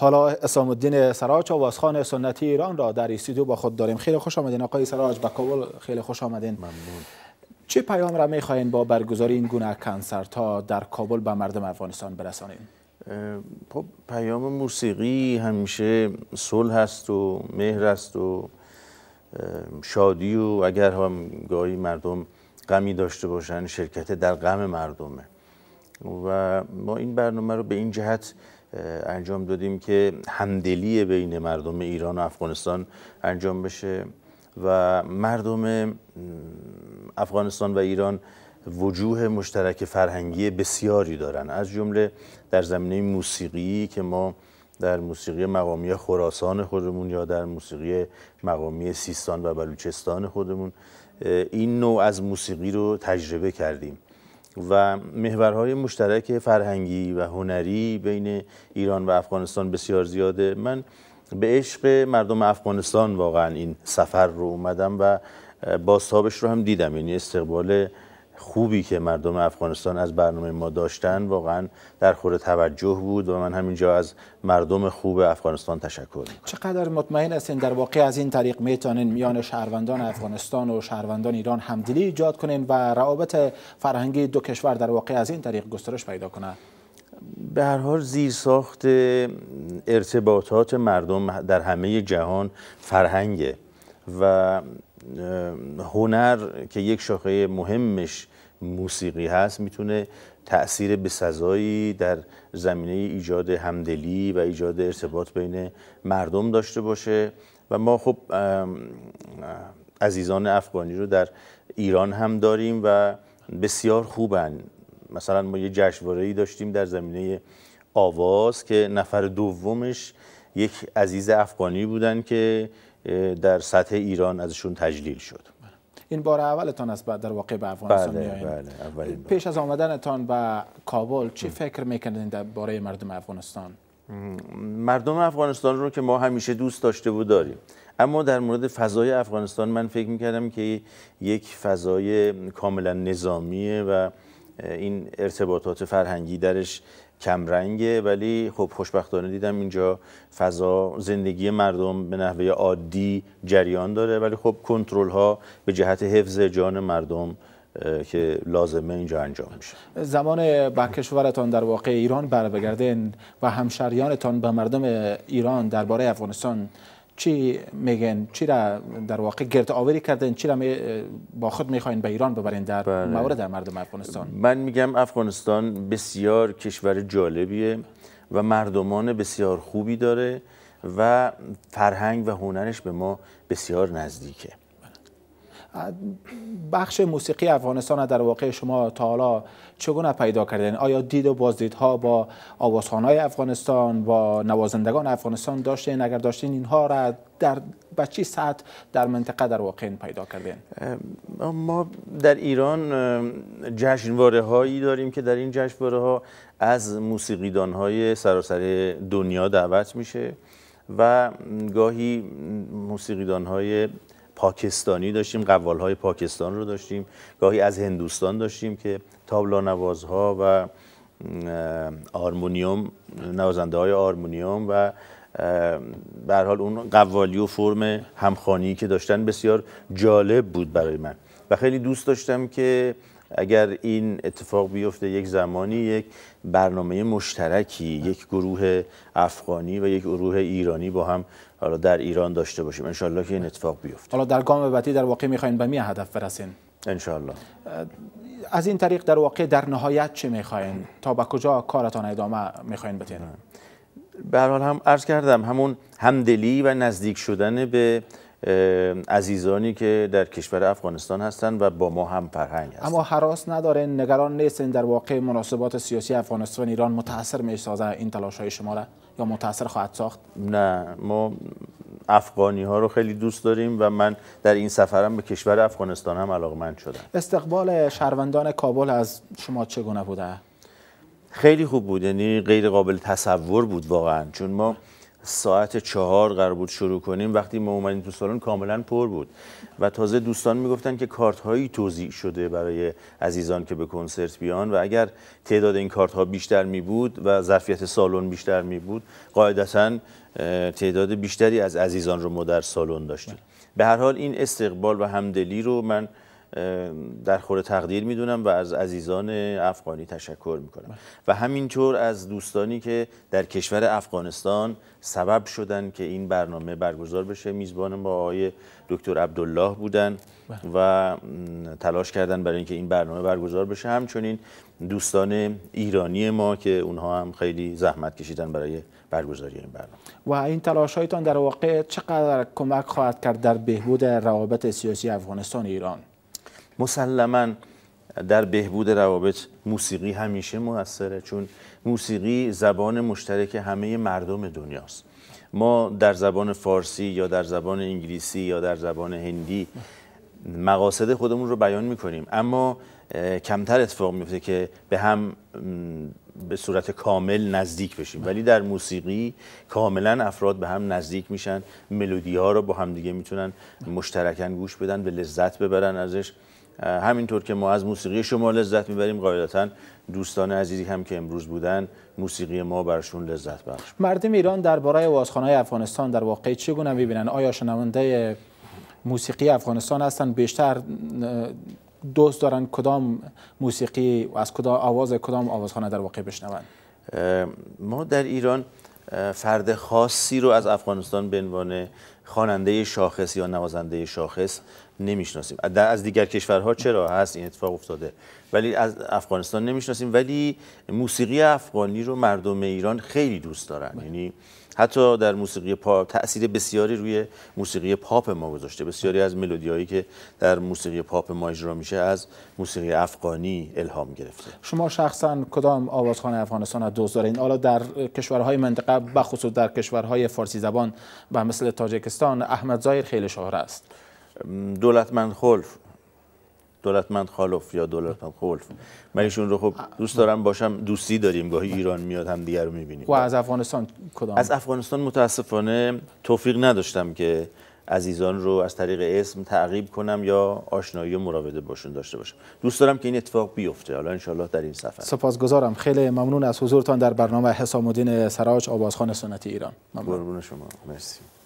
حالا اسلام الدین سراج و خان سنتی ایران را در استودیو با خود داریم خیلی خوش آمدین آقای سراج به کابل خیلی خوش آمدین ممنون چه پیام را میخواین با برگزاری این گونه کنسرت ها در کابل به مردم افغانستان برسانیم خب پیام موسیقی همیشه صلح هست و مهر است و شادی و اگر هم گاهی مردم غمی داشته باشن شرکت در غم مردمه و ما این برنامه رو به این جهت انجام دادیم که همدلی بین مردم ایران و افغانستان انجام بشه و مردم افغانستان و ایران وجوه مشترک فرهنگی بسیاری دارن از جمله در زمینه موسیقی که ما در موسیقی مقامی خراسان خودمون یا در موسیقی مقامی سیستان و بلوچستان خودمون این نوع از موسیقی رو تجربه کردیم و محورهای مشترک فرهنگی و هنری بین ایران و افغانستان بسیار زیاده من به عشق مردم افغانستان واقعا این سفر رو اومدم و باستابش رو هم دیدم یعنی استقبال خوبی که مردم افغانستان از برنامه ما داشتن واقعا در خور توجه بود و من همینجا از مردم خوب افغانستان تشکر میکنم چقدر مطمئن هستین در واقع از این طریق میتونین میان شهروندان افغانستان و شهروندان ایران همدلی ایجاد کنین و روابط فرهنگی دو کشور در واقع از این طریق گسترش پیدا کنه به هر حال ساخت ارتباطات مردم در همه جهان فرهنگه و هنر که یک شاخه مهمش موسیقی هست میتونه تأثیر بسزایی در زمینه ایجاد همدلی و ایجاد ارتباط بین مردم داشته باشه و ما خب عزیزان افغانی رو در ایران هم داریم و بسیار خوبن مثلا ما یه ای داشتیم در زمینه آواز که نفر دومش یک عزیز افغانی بودن که در سطح ایران ازشون تجلیل شد این بار اولتان است بعد در واقع به افغانستان بله، بله، پیش از آمدنتان به کابل چی فکر در درباره مردم افغانستان مردم افغانستان رو که ما همیشه دوست داشته بود داریم اما در مورد فضای افغانستان من فکر میکردم که یک فضای کاملا نظامیه و این ارتباطات فرهنگی درش کمرنگه ولی خب خوشبختانه دیدم اینجا فضا زندگی مردم به نحوه عادی جریان داره ولی خب کنترل ها به جهت حفظ جان مردم که لازمه اینجا انجام میشه زمان به کشورتان در واقع ایران بر و همشریانتان به مردم ایران درباره افغانستان چی میگن چی را در واقع گرد آوری کردن چی را با خود میخواین به ایران ببرین در بله. مورد در مردم افغانستان من میگم افغانستان بسیار کشور جالبیه و مردمان بسیار خوبی داره و فرهنگ و هنرش به ما بسیار نزدیکه بخش موسیقی افغانستان در واقع شما تا حالا چگونه پیدا کردین آیا دید و بازدیدها با های افغانستان با نوازندگان افغانستان داشتین اگر داشتین اینها را در به چی سطح در منطقه در واقع پیدا کردین ما در ایران جشنواره هایی داریم که در این جشنواره ها از موسیقیدان های سراسر دنیا دعوت میشه و گاهی موسیقیدان های پاکستانی داشتیم های پاکستان رو داشتیم گاهی از هندوستان داشتیم که ها و آرمونیوم نوازنده های آرمونیوم و به حال اون قوالی و فرم همخانی که داشتن بسیار جالب بود برای من و خیلی دوست داشتم که اگر این اتفاق بیفته یک زمانی یک برنامه مشترکی یک گروه افغانی و یک گروه ایرانی با هم حالا در ایران داشته باشیم انشالله که این اتفاق بیفته حالا در گام بعدی در واقع میخواین به می هدف برسین انشالله از این طریق در واقع در نهایت چه میخواین تا به کجا کارتان ادامه میخواین بتین به هم عرض کردم همون همدلی و نزدیک شدن به عزیزانی که در کشور افغانستان هستند و با ما هم فرهنگ هستند اما حراس نداره نگران نیستین در واقع مناسبات سیاسی افغانستان ایران متاثر می سازه این تلاش های شما یا متاثر خواهد ساخت نه ما افغانی ها رو خیلی دوست داریم و من در این سفرم به کشور افغانستان هم علاقمند شدم استقبال شهروندان کابل از شما چگونه بوده خیلی خوب بود یعنی غیر قابل تصور بود واقعا چون ما ساعت چهار قرار بود شروع کنیم وقتی ما اومدیم تو سالن کاملا پر بود و تازه دوستان میگفتن که کارت هایی توزیع شده برای عزیزان که به کنسرت بیان و اگر تعداد این کارت ها بیشتر می بود و ظرفیت سالن بیشتر می بود قاعدتا تعداد بیشتری از عزیزان رو ما در سالن داشتیم به هر حال این استقبال و همدلی رو من در خور تقدیر میدونم و از عزیزان افغانی تشکر میکنم و همینطور از دوستانی که در کشور افغانستان سبب شدن که این برنامه برگزار بشه میزبان با آقای دکتر عبدالله بودن بله. و تلاش کردن برای اینکه این برنامه برگزار بشه همچنین دوستان ایرانی ما که اونها هم خیلی زحمت کشیدن برای برگزاری این برنامه و این تلاش هایتان در واقع چقدر کمک خواهد کرد در بهبود روابط سیاسی افغانستان ایران مسلما در بهبود روابط موسیقی همیشه موثره چون موسیقی زبان مشترک همه مردم دنیاست ما در زبان فارسی یا در زبان انگلیسی یا در زبان هندی مقاصد خودمون رو بیان میکنیم اما کمتر اتفاق میفته که به هم به صورت کامل نزدیک بشیم ولی در موسیقی کاملا افراد به هم نزدیک میشن ملودی ها رو با همدیگه میتونن مشترکن گوش بدن به لذت ببرن ازش همینطور که ما از موسیقی شما لذت میبریم قاعدتا دوستان عزیزی هم که امروز بودن موسیقی ما برشون لذت بخش مردم ایران درباره وازخانه افغانستان در واقع چگونه میبینن آیا شنونده موسیقی افغانستان هستن؟ بیشتر دوست دارن کدام موسیقی و از کدام آواز کدام آوازخانه در واقع بشنوند ما در ایران فرد خاصی رو از افغانستان به عنوان خواننده شاخص یا نوازنده شاخص نمیشناسیم از دیگر کشورها چرا هست این اتفاق افتاده ولی از افغانستان نمیشناسیم ولی موسیقی افغانی رو مردم ایران خیلی دوست دارن بله. یعنی حتی در موسیقی پاپ تاثیر بسیاری روی موسیقی پاپ ما گذاشته بسیاری از ملودی هایی که در موسیقی پاپ ما اجرا میشه از موسیقی افغانی الهام گرفته شما شخصا کدام آوازخوان افغانستان را دوست دارین حالا در کشورهای منطقه بخصوص در کشورهای فارسی زبان و مثل تاجیکستان احمد زایر خیلی شهره است دولتمند خلف دولتمند خالف یا دولتمند خلف من ایشون رو خب دوست دارم باشم دوستی داریم گاهی ایران میاد هم دیگر رو میبینیم و از افغانستان کدام؟ از افغانستان متاسفانه توفیق نداشتم که عزیزان رو از طریق اسم تعقیب کنم یا آشنایی و مراوده باشون داشته باشم دوست دارم که این اتفاق بیفته حالا انشالله در این سفر سپاسگزارم خیلی ممنون از حضورتان در برنامه حسام الدین سراج آبازخان سنتی ایران ممنون. شما مرسی